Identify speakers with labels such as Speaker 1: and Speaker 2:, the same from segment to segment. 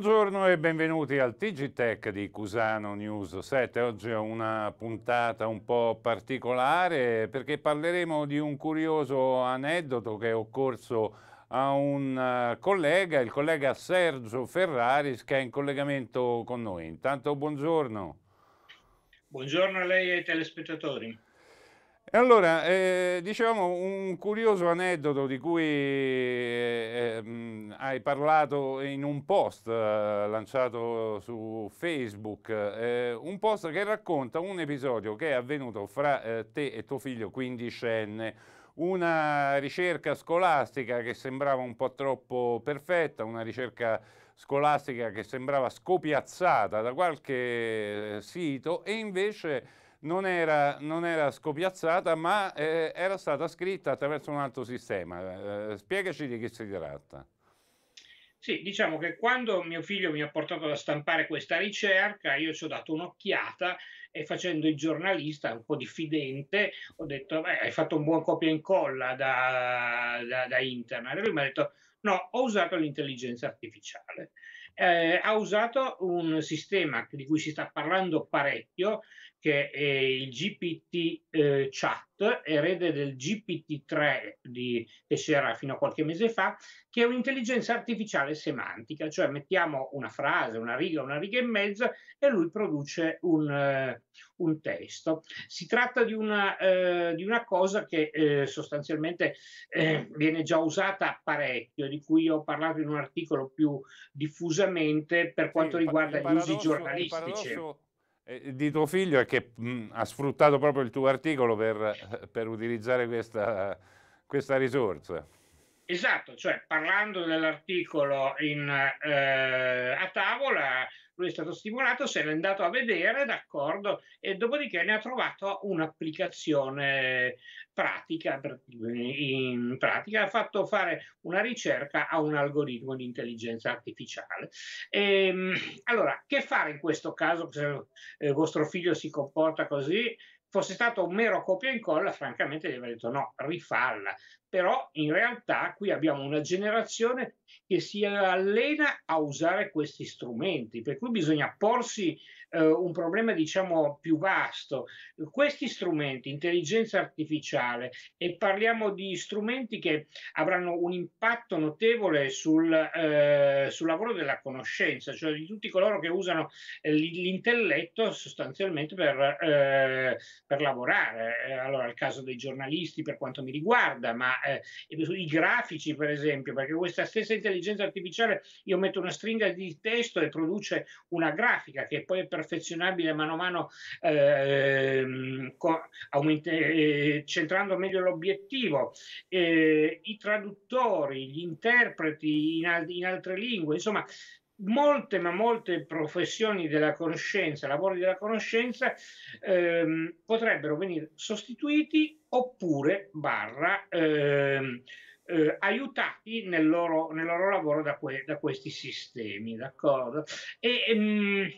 Speaker 1: Buongiorno e benvenuti al TGTech di Cusano News 7. Oggi è una puntata un po' particolare perché parleremo di un curioso aneddoto che è occorso a un eh, collega, il collega Sergio Ferraris che è in collegamento con noi. Intanto buongiorno.
Speaker 2: Buongiorno a lei e ai telespettatori.
Speaker 1: E allora, eh, dicevamo un curioso aneddoto di cui eh, mh, eh, mm, hai parlato in un post eh, lanciato su Facebook, eh, un post che racconta un episodio che è avvenuto fra eh, te e tuo figlio quindicenne, una ricerca scolastica che sembrava un po' troppo perfetta, una ricerca scolastica che sembrava scopiazzata da qualche sito e invece non era, non era scopiazzata, ma eh, era stata scritta attraverso un altro sistema. Eh, spiegaci di che si tratta.
Speaker 2: Sì, diciamo che quando mio figlio mi ha portato a stampare questa ricerca, io ci ho dato un'occhiata e facendo il giornalista un po' diffidente, ho detto, beh, hai fatto un buon copia e incolla da, da, da internet. E lui mi ha detto, no, ho usato l'intelligenza artificiale. Eh, ha usato un sistema di cui si sta parlando parecchio, che è il GPT eh, chat, erede del GPT-3 di, che c'era fino a qualche mese fa, che è un'intelligenza artificiale semantica, cioè mettiamo una frase, una riga, una riga e mezza e lui produce un, eh, un testo. Si tratta di una, eh, di una cosa che eh, sostanzialmente eh, viene già usata parecchio, di cui ho parlato in un articolo più diffusamente per quanto sì, riguarda gli usi giornalistici
Speaker 1: eh, di tuo figlio è che mh, ha sfruttato proprio il tuo articolo per, eh, per utilizzare questa, questa, risorsa.
Speaker 2: Esatto, cioè parlando dell'articolo eh, a tavola lui è stato stimolato, se l'è andato a vedere, d'accordo, e dopodiché ne ha trovato un'applicazione pratica, in pratica ha fatto fare una ricerca a un algoritmo di intelligenza artificiale. E, ehm, allora, che fare in questo caso se eh, vostro figlio si comporta così? fosse stato un mero copia e incolla, francamente gli avrei detto no, rifalla, però in realtà qui abbiamo una generazione che si allena a usare questi strumenti, per cui bisogna porsi eh, un problema diciamo più vasto. Questi strumenti, intelligenza artificiale, e parliamo di strumenti che avranno un impatto notevole sul, eh, sul lavoro della conoscenza, cioè di tutti coloro che usano eh, l'intelletto sostanzialmente per, eh, per lavorare. Eh, allora, il caso dei giornalisti per quanto mi riguarda, ma ma eh, sui grafici per esempio, perché questa stessa intelligenza artificiale io metto una stringa di testo e produce una grafica che poi è perfezionabile mano a mano eh, con, aumenta, eh, centrando meglio l'obiettivo, eh, i traduttori, gli interpreti in, al- in altre lingue, insomma molte ma molte professioni della conoscenza, lavori della conoscenza ehm, potrebbero venire sostituiti oppure barra ehm, eh, aiutati nel loro, nel loro, lavoro da, que- da questi sistemi, d'accordo? E, ehm,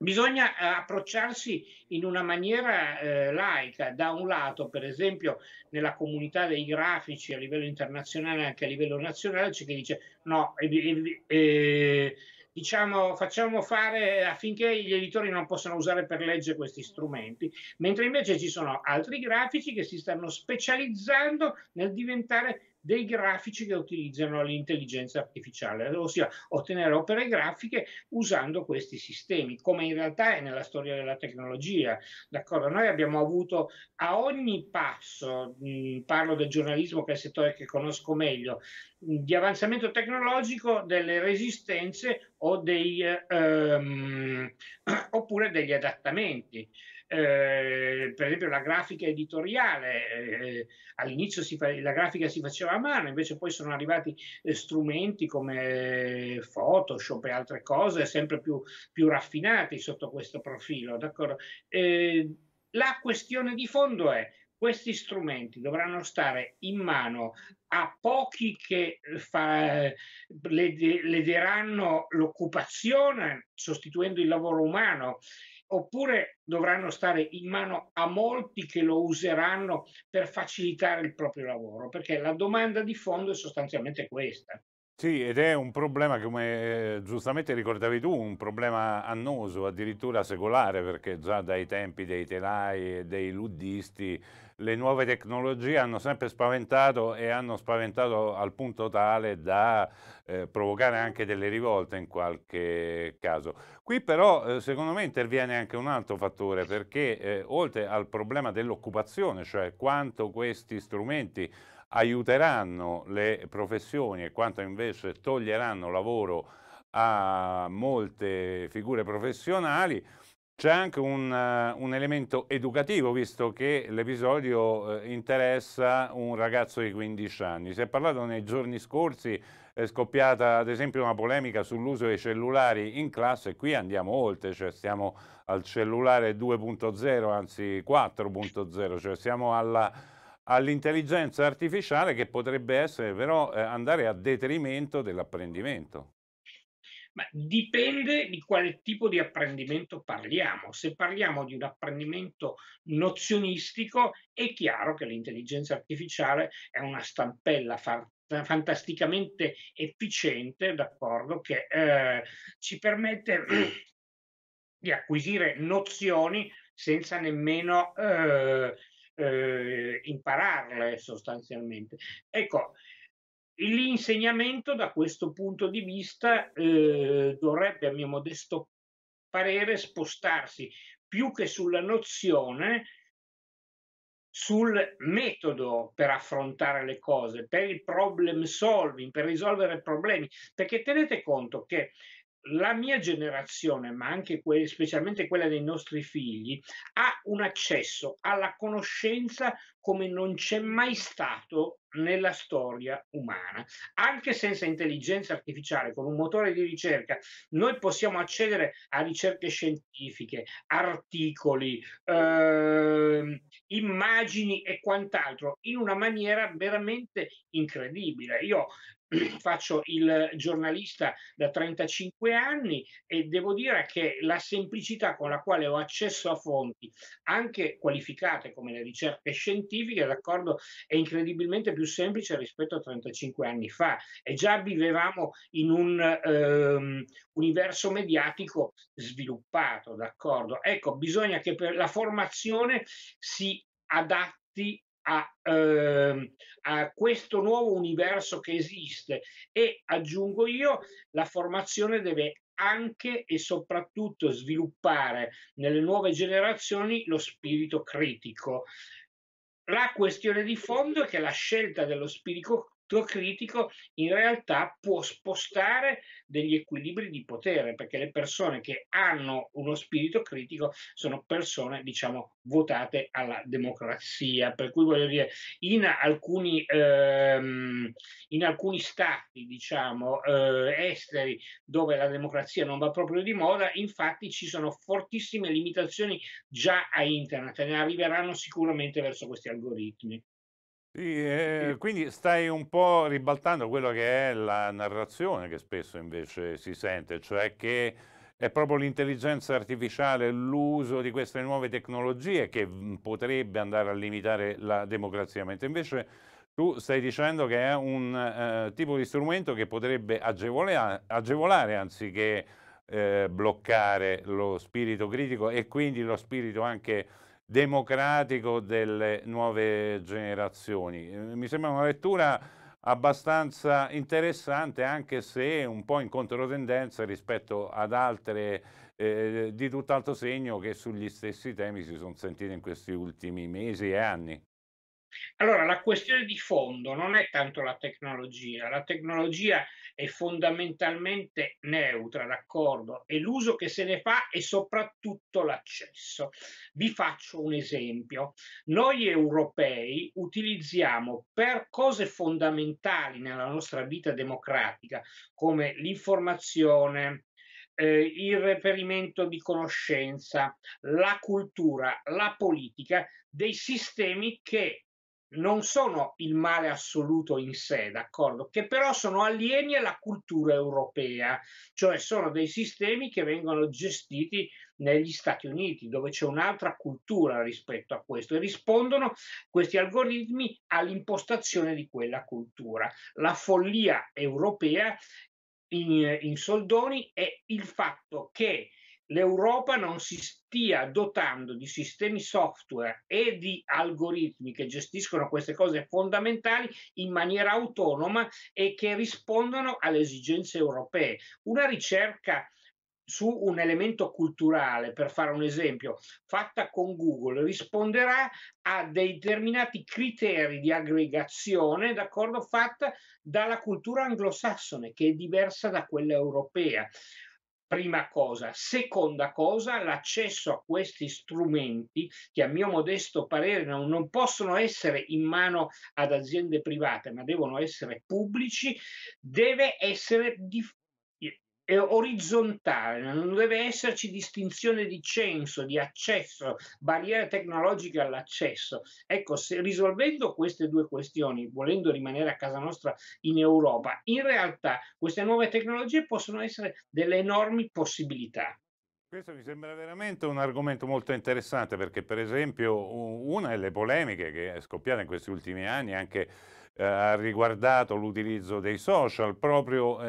Speaker 2: Bisogna eh, approcciarsi in una maniera eh, laica, da un lato per esempio nella comunità dei grafici a livello internazionale e anche a livello nazionale c'è chi dice no, eh, eh, eh, diciamo, facciamo fare affinché gli editori non possano usare per legge questi strumenti, mentre invece ci sono altri grafici che si stanno specializzando nel diventare dei grafici che utilizzano l'intelligenza artificiale, ossia ottenere opere grafiche usando questi sistemi, come in realtà è nella storia della tecnologia. D'accordo? Noi abbiamo avuto a ogni passo, mh, mm, parlo del giornalismo che è il settore che conosco meglio, mh, di avanzamento tecnologico delle resistenze o dei, ehm, oppure degli adattamenti. Eh, per esempio la grafica editoriale, eh, all'inizio fa, la grafica si faceva a mano, invece poi sono arrivati eh, strumenti come Photoshop e altre cose sempre più, più raffinati sotto questo profilo. Eh, la questione di fondo è questi strumenti dovranno stare in mano a pochi che eh, fa, le, le daranno l'occupazione sostituendo il lavoro umano oppure dovranno stare in mano a molti che lo useranno per facilitare il proprio lavoro, perché la domanda di fondo è sostanzialmente questa.
Speaker 1: Sì, ed è un problema, come eh, giustamente ricordavi tu, un problema annoso, addirittura secolare, perché già dai tempi dei telai e dei luddisti le nuove tecnologie hanno sempre spaventato e hanno spaventato al punto tale da eh, provocare anche delle rivolte in qualche caso. Qui però eh, secondo me interviene anche un altro fattore perché eh, oltre al problema dell'occupazione, cioè quanto questi strumenti aiuteranno le professioni e quanto invece toglieranno lavoro a molte figure professionali, c'è anche un, eh, un, elemento educativo, visto che l'episodio eh, interessa un ragazzo di 15 anni. Si è parlato nei giorni scorsi, è scoppiata ad esempio una polemica sull'uso dei cellulari in classe, qui andiamo oltre, cioè stiamo al cellulare 2.0, anzi 4.0, cioè siamo alla all'intelligenza artificiale che potrebbe essere però eh, andare a detrimento dell'apprendimento.
Speaker 2: Ma dipende di quale tipo di apprendimento parliamo. Se parliamo di un apprendimento nozionistico, è chiaro che l'intelligenza artificiale è una stampella far- fantasticamente efficiente, d'accordo, che eh, ci permette di acquisire nozioni senza nemmeno eh, eh, impararle sostanzialmente. Ecco, L'insegnamento da questo punto di vista eh, dovrebbe, a mio modesto parere, spostarsi più che sulla nozione, sul metodo per affrontare le cose, per il problem solving, per risolvere problemi, perché tenete conto che la mia generazione, ma anche que- specialmente quella dei nostri figli, ha un accesso alla conoscenza come non c'è mai stato nella storia umana. Anche senza intelligenza artificiale, con un motore di ricerca, noi possiamo accedere a ricerche scientifiche, articoli, eh, immagini e quant'altro in una maniera veramente incredibile. Io faccio il giornalista da 35 anni e devo dire che la semplicità con la quale ho accesso a fonti, anche qualificate come le ricerche scientifiche, d'accordo, è incredibilmente più semplice rispetto a 35 anni fa e già vivevamo in un ehm, universo mediatico sviluppato, d'accordo. Ecco, bisogna che la formazione si adatti a, ehm, a, questo nuovo universo che esiste e aggiungo io, la formazione deve anche e soprattutto sviluppare nelle nuove generazioni lo spirito critico. La questione di fondo è che la scelta dello spirito centro critico in realtà può spostare degli equilibri di potere, perché le persone che hanno uno spirito critico sono persone, diciamo, votate alla democrazia. Per cui voglio dire, in alcuni, ehm, in alcuni stati, diciamo, eh, esteri dove la democrazia non va proprio di moda, infatti ci sono fortissime limitazioni già a internet, ne arriveranno sicuramente verso questi algoritmi. Sì,
Speaker 1: eh, quindi stai un po' ribaltando quello che è la narrazione che spesso invece si sente, cioè che è proprio l'intelligenza artificiale, l'uso di queste nuove tecnologie che mm, potrebbe andare a limitare la democrazia, mentre invece tu stai dicendo che è un eh, tipo di strumento che potrebbe agevolare, agevolare anziché eh, bloccare lo spirito critico e quindi lo spirito anche democratico delle nuove generazioni. Eh, mi sembra una lettura abbastanza interessante anche se un po' in controtendenza rispetto ad altre eh, di tutt'altro segno che sugli stessi temi si sono sentite in questi ultimi mesi e anni.
Speaker 2: Allora, la questione di fondo non è tanto la tecnologia, la tecnologia è fondamentalmente neutra, d'accordo? E l'uso che se ne fa è soprattutto l'accesso. Vi faccio un esempio. Noi europei utilizziamo per cose fondamentali nella nostra vita democratica, come l'informazione, eh, il reperimento di conoscenza, la cultura, la politica, dei sistemi che non sono il male assoluto in sé, d'accordo? Che però sono alieni alla cultura europea, cioè sono dei sistemi che vengono gestiti negli Stati Uniti, dove c'è un'altra cultura rispetto a questo e rispondono questi algoritmi all'impostazione di quella cultura. La follia europea in, in soldoni è il fatto che l'Europa non si stia dotando di sistemi software e di algoritmi che gestiscono queste cose fondamentali in maniera autonoma e che rispondano alle esigenze europee. Una ricerca su un elemento culturale, per fare un esempio, fatta con Google, risponderà a determinati criteri di aggregazione, d'accordo, fatta dalla cultura anglosassone, che è diversa da quella europea prima cosa. Seconda cosa, l'accesso a questi strumenti che a mio modesto parere non, non, possono essere in mano ad aziende private, ma devono essere pubblici, deve essere di, è orizzontale, non deve esserci distinzione di censo, di accesso, barriere tecnologiche all'accesso. Ecco, se, risolvendo queste due questioni, volendo rimanere a casa nostra in Europa, in realtà queste nuove tecnologie possono essere delle enormi possibilità.
Speaker 1: Questo mi sembra veramente un argomento molto interessante perché per esempio una delle polemiche che è scoppiata in questi ultimi anni anche eh, ha riguardato l'utilizzo dei social, proprio, eh,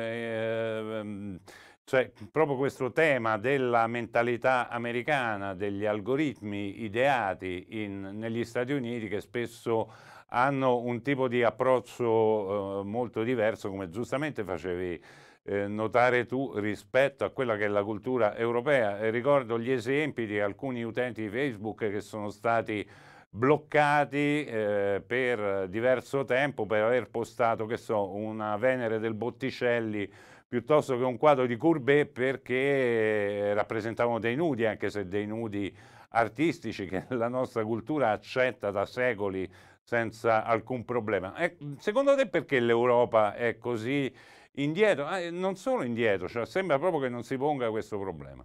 Speaker 1: ehm, cioè, proprio, questo tema della mentalità americana, degli algoritmi ideati in, negli Stati Uniti che spesso hanno un tipo di approccio eh, molto diverso, come giustamente facevi eh, notare tu rispetto a quella che è la cultura europea. E ricordo gli esempi di alcuni utenti di Facebook che sono stati bloccati eh, per diverso tempo per aver postato, che so, una Venere del Botticelli piuttosto che un quadro di Courbet perché rappresentavano dei nudi, anche se dei nudi artistici che la nostra cultura accetta da secoli senza alcun problema. E secondo te perché l'Europa è così indietro? Eh, non solo indietro, cioè sembra proprio che non si ponga questo problema.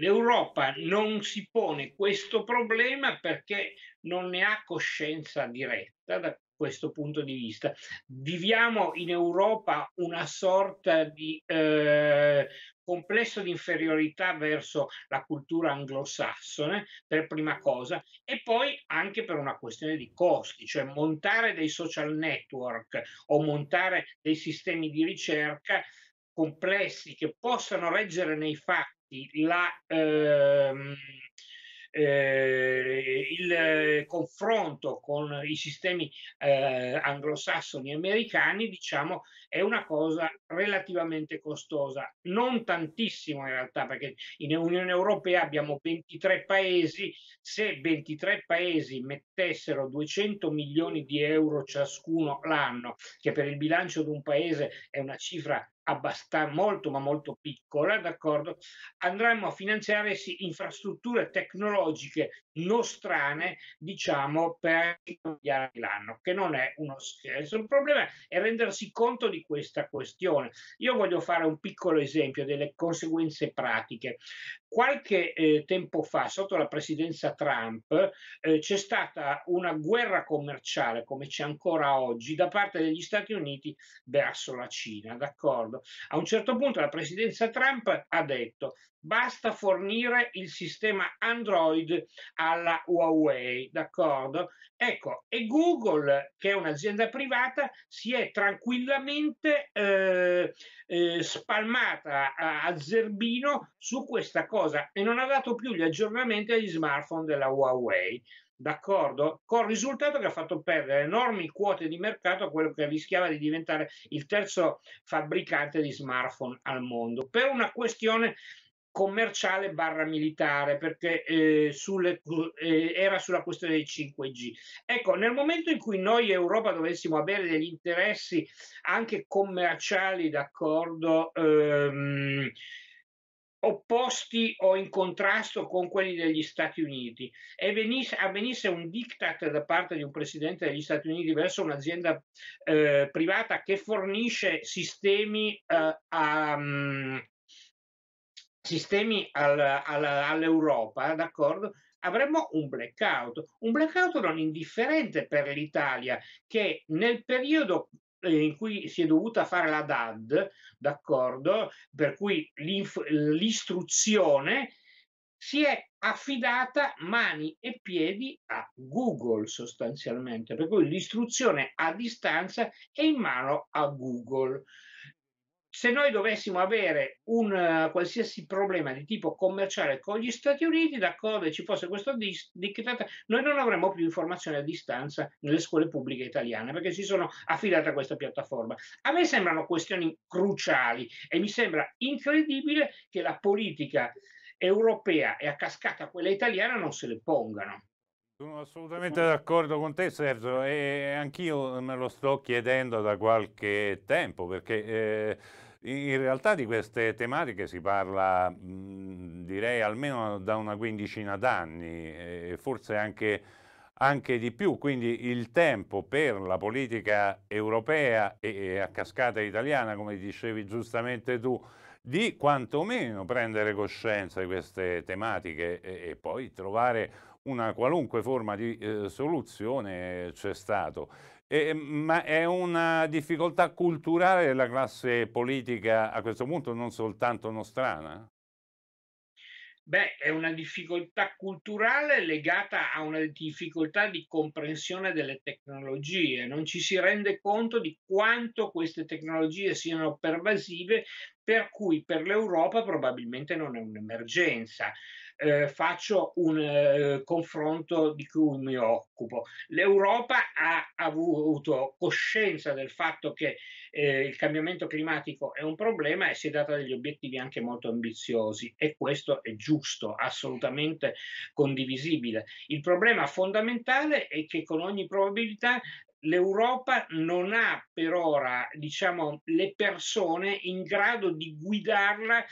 Speaker 2: L'Europa non si pone questo problema perché non ne ha coscienza diretta da questo punto di vista. Viviamo in Europa una sorta di eh, complesso di inferiorità verso la cultura anglosassone, per prima cosa, e poi anche per una questione di costi, cioè montare dei social network o montare dei sistemi di ricerca complessi che possano reggere nei fatti la, ehm, eh, il confronto con i sistemi eh, anglosassoni americani, diciamo, è una cosa relativamente costosa, non tantissimo in realtà, perché in Unione Europea abbiamo 23 paesi, se 23 paesi mettessero 200 milioni di euro ciascuno l'anno, che per il bilancio di un paese è una cifra abbastanza molto ma molto piccola, d'accordo, andremo a finanziare sì, infrastrutture tecnologiche nostrane, diciamo, per miliardi l'anno, che non è uno scherzo. Il problema è rendersi conto di questa questione. Io voglio fare un piccolo esempio delle conseguenze pratiche. Qualche eh, tempo fa, sotto la presidenza Trump, eh, c'è stata una guerra commerciale, come c'è ancora oggi, da parte degli Stati Uniti verso la Cina, d'accordo? A un certo punto la presidenza Trump ha detto basta fornire il sistema Android a alla Huawei, d'accordo? Ecco, e Google, che è un'azienda privata, si è tranquillamente eh, eh, spalmata a, a zerbino su questa cosa e non ha dato più gli aggiornamenti agli smartphone della Huawei d'accordo? Con il risultato che ha fatto perdere enormi quote di mercato a quello che rischiava di diventare il terzo fabbricante di smartphone al mondo per una questione commerciale barra militare perché eh, sulle, eh, era sulla questione dei 5G. Ecco, nel momento in cui noi Europa dovessimo avere degli interessi anche commerciali, d'accordo, ehm, opposti o in contrasto con quelli degli Stati Uniti e venisse, avvenisse un diktat da parte di un presidente degli Stati Uniti verso un'azienda eh, privata che fornisce sistemi eh, a, mm, sistemi al, al, all'Europa, d'accordo? Avremmo un blackout, un blackout non indifferente per l'Italia che nel periodo eh, in cui si è dovuta fare la DAD, d'accordo? Per cui l'istruzione si è affidata mani e piedi a Google sostanzialmente, per cui l'istruzione a distanza è in mano a Google se noi dovessimo avere un uh, qualsiasi problema di tipo commerciale con gli Stati Uniti, d'accordo, e ci fosse questo dis- diktat, noi non avremmo più informazioni a distanza nelle scuole pubbliche italiane perché si sono affidate a questa piattaforma. A me sembrano questioni cruciali e mi sembra incredibile che la politica europea e a cascata quella italiana non se le pongano. Sono assolutamente
Speaker 1: d'accordo con te Sergio e anch'io me lo sto chiedendo da qualche tempo perché eh, in realtà di queste tematiche si parla mh, direi almeno da una quindicina d'anni e forse anche, anche, di più, quindi il tempo per la politica europea e, a cascata italiana come dicevi giustamente tu di quantomeno prendere coscienza di queste tematiche e, e poi trovare una qualunque forma di eh, soluzione c'è stato. E, ma è una difficoltà culturale della classe politica a questo punto non soltanto nostrana?
Speaker 2: Beh, è una difficoltà culturale legata a una difficoltà di comprensione delle tecnologie. Non ci si rende conto di quanto queste tecnologie siano pervasive, per cui per l'Europa probabilmente non è un'emergenza eh, faccio un eh, confronto di cui mi occupo. L'Europa ha avuto coscienza del fatto che eh, il cambiamento climatico è un problema e si è data degli obiettivi anche molto ambiziosi e questo è giusto, assolutamente condivisibile. Il problema fondamentale è che con ogni probabilità l'Europa non ha per ora diciamo, le persone in grado di guidarla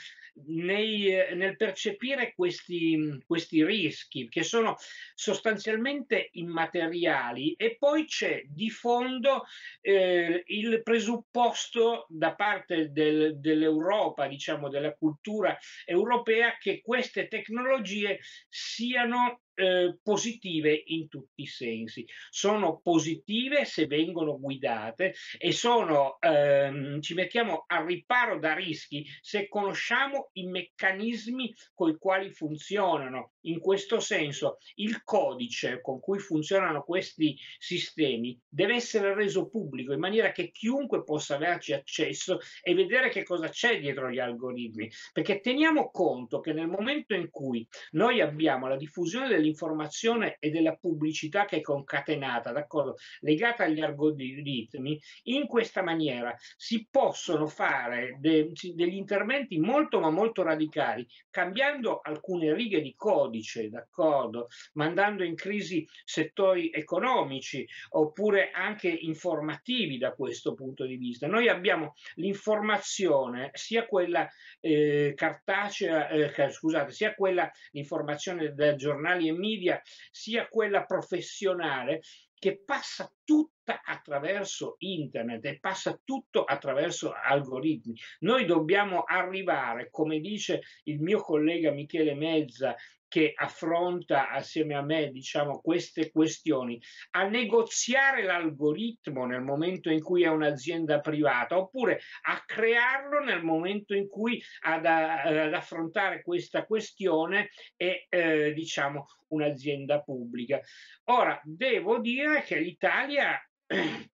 Speaker 2: nei, nel percepire questi, questi rischi che sono sostanzialmente immateriali e poi c'è di fondo eh, il presupposto da parte del, dell'Europa, diciamo, della cultura europea che queste tecnologie siano eh, positive in tutti i sensi. Sono positive se vengono guidate e sono, ehm, ci mettiamo al riparo da rischi se conosciamo i meccanismi con i quali funzionano. In questo senso il codice con cui funzionano questi sistemi deve essere reso pubblico in maniera che chiunque possa averci accesso e vedere che cosa c'è dietro gli algoritmi. Perché teniamo conto che nel momento in cui noi abbiamo la diffusione dell'informazione dell'informazione e della pubblicità che è concatenata, d'accordo, legata agli algoritmi, in questa maniera si possono fare de- degli interventi molto ma molto radicali, cambiando alcune righe di codice, d'accordo, mandando in crisi settori economici oppure anche informativi da questo punto di vista. Noi abbiamo l'informazione, sia quella eh, cartacea, eh, scusate, sia quella l'informazione da giornali e media, sia quella professionale, che passa tutta attraverso internet e passa tutto attraverso algoritmi. Noi dobbiamo arrivare, come dice il mio collega Michele Mezza, che affronta assieme a me diciamo, queste questioni, a negoziare l'algoritmo nel momento in cui è un'azienda privata oppure a crearlo nel momento in cui ad, ad affrontare questa questione è eh, diciamo, un'azienda pubblica. Ora, devo dire che l'Italia Turchia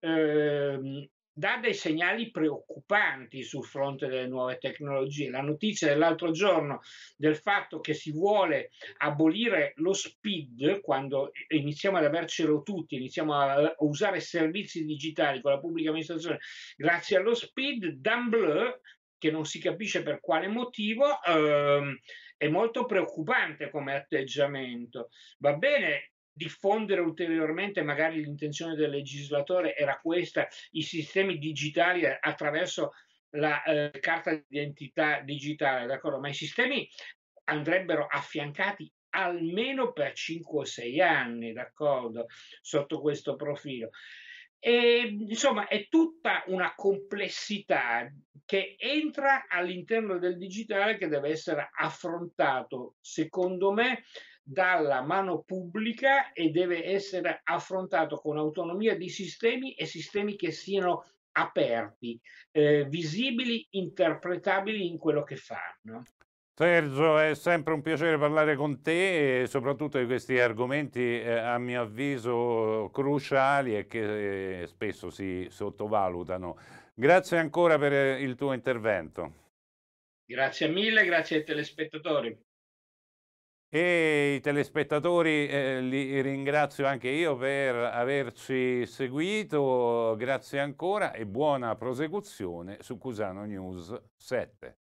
Speaker 2: eh, dà dei segnali preoccupanti sul fronte delle nuove tecnologie. La notizia dell'altro giorno del fatto che si vuole abolire lo SPID, quando iniziamo ad avercelo tutti, iniziamo a usare servizi digitali con la pubblica amministrazione, grazie allo SPID, Dumbleu, che non si capisce per quale motivo, ehm, è molto preoccupante come atteggiamento. Va bene diffondere ulteriormente, magari l'intenzione del legislatore era questa, i sistemi digitali attraverso la eh, carta d'identità digitale, d'accordo? Ma i sistemi andrebbero affiancati almeno per 5 o 6 anni, d'accordo? Sotto questo profilo. E, insomma, è tutta una complessità che entra all'interno del digitale che deve essere affrontato, secondo me, dalla mano pubblica e deve essere affrontato con autonomia di sistemi e sistemi che siano aperti, eh, visibili, interpretabili in quello che fanno.
Speaker 1: Sergio, è sempre un piacere parlare con te e soprattutto di questi argomenti eh, a mio avviso cruciali e che eh, spesso si sottovalutano. Grazie ancora per eh, il tuo intervento.
Speaker 2: Grazie mille, grazie ai telespettatori.
Speaker 1: E i telespettatori eh, li ringrazio anche io per averci seguito, grazie ancora e buona prosecuzione su Cusano News 7.